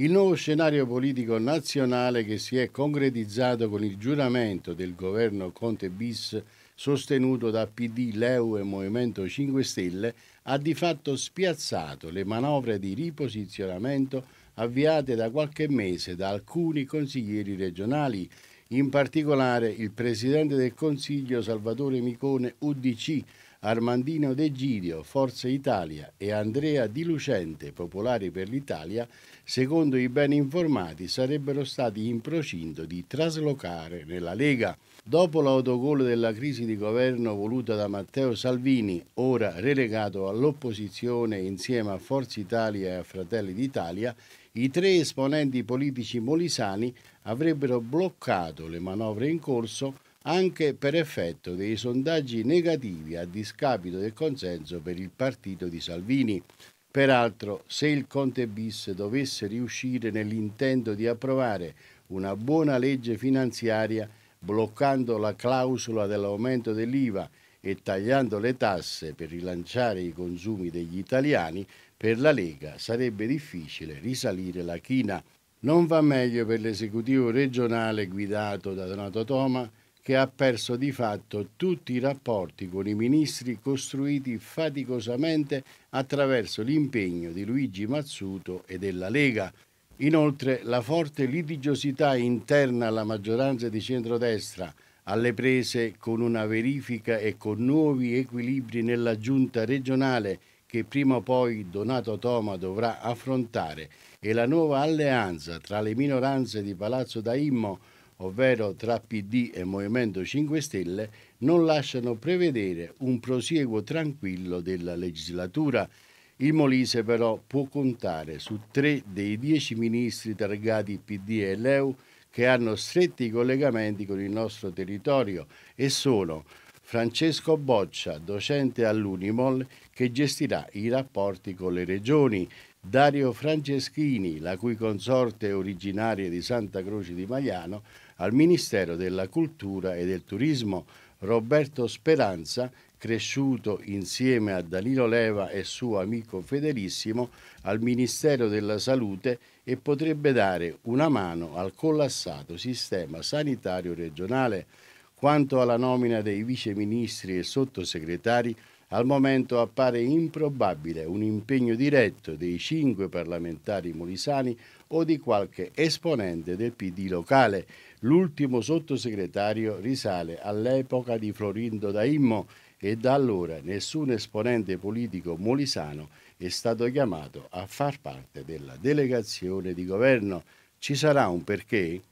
Il nuovo scenario politico nazionale che si è concretizzato con il giuramento del governo Conte bis sostenuto da PD, Leu e Movimento 5 Stelle ha di fatto spiazzato le manovre di riposizionamento avviate da qualche mese da alcuni consiglieri regionali, in particolare il presidente del Consiglio Salvatore Micone UDC Armandino De Gidio, Forza Italia e Andrea Di Lucente, Popolari per l'Italia, secondo i ben informati sarebbero stati in procinto di traslocare nella Lega. Dopo l'autogol della crisi di governo voluta da Matteo Salvini, ora relegato all'opposizione insieme a Forza Italia e a Fratelli d'Italia, i tre esponenti politici molisani avrebbero bloccato le manovre in corso anche per effetto dei sondaggi negativi a discapito del consenso per il partito di Salvini. Peraltro, se il Conte bis dovesse riuscire nell'intento di approvare una buona legge finanziaria bloccando la clausola dell'aumento dell'IVA e tagliando le tasse per rilanciare i consumi degli italiani, per la Lega sarebbe difficile risalire la china. Non va meglio per l'esecutivo regionale guidato da Donato Toma, che ha perso di fatto tutti i rapporti con i ministri costruiti faticosamente attraverso l'impegno di Luigi Mazzuto e della Lega. Inoltre la forte litigiosità interna alla maggioranza di centrodestra, alle prese con una verifica e con nuovi equilibri nella giunta regionale che prima o poi Donato Toma dovrà affrontare e la nuova alleanza tra le minoranze di Palazzo Daimmo ovvero tra PD e Movimento 5 Stelle, non lasciano prevedere un prosieguo tranquillo della legislatura. Il Molise però può contare su tre dei dieci ministri targati PD e LEU che hanno stretti collegamenti con il nostro territorio e sono Francesco Boccia, docente all'Unimol, che gestirà i rapporti con le regioni, Dario Franceschini, la cui consorte è originaria di Santa Croce di Maiano, al Ministero della Cultura e del Turismo, Roberto Speranza, cresciuto insieme a Danilo Leva e suo amico Federissimo al Ministero della Salute e potrebbe dare una mano al collassato sistema sanitario regionale quanto alla nomina dei viceministri e sottosegretari, al momento appare improbabile un impegno diretto dei cinque parlamentari molisani o di qualche esponente del PD locale. L'ultimo sottosegretario risale all'epoca di Florindo Daimmo e da allora nessun esponente politico molisano è stato chiamato a far parte della delegazione di governo. Ci sarà un perché?